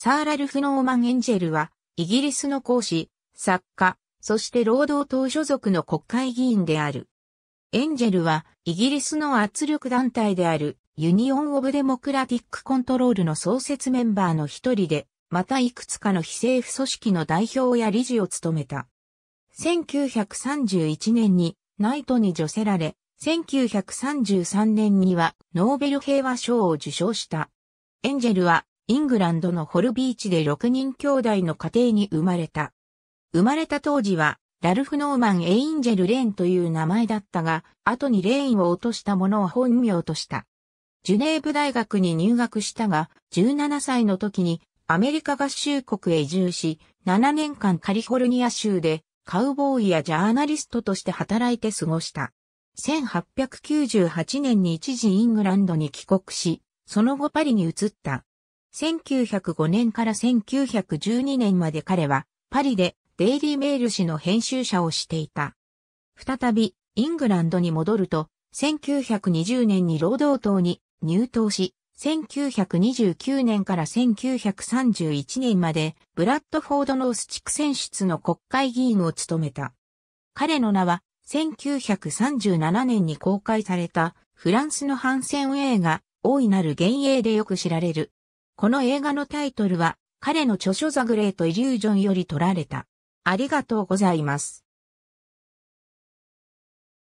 サーラルフ・ノーマン・エンジェルは、イギリスの講師、作家、そして労働党所属の国会議員である。エンジェルは、イギリスの圧力団体である、ユニオン・オブ・デモクラティック・コントロールの創設メンバーの一人で、またいくつかの非政府組織の代表や理事を務めた。1931年に、ナイトに助せられ、1933年には、ノーベル平和賞を受賞した。エンジェルは、イングランドのホルビーチで6人兄弟の家庭に生まれた。生まれた当時は、ラルフ・ノーマン・エインジェル・レーンという名前だったが、後にレーンを落としたものを本名とした。ジュネーブ大学に入学したが、17歳の時にアメリカ合衆国へ移住し、7年間カリフォルニア州でカウボーイやジャーナリストとして働いて過ごした。1898年に一時イングランドに帰国し、その後パリに移った。1905年から1912年まで彼はパリでデイリーメール誌の編集者をしていた。再びイングランドに戻ると1920年に労働党に入党し、1929年から1931年までブラッドフォードノース地区選出の国会議員を務めた。彼の名は1937年に公開されたフランスの反戦映画大いなる幻影でよく知られるこの映画のタイトルは、彼の著書ザグレートイリュージョンより取られた。ありがとうございます。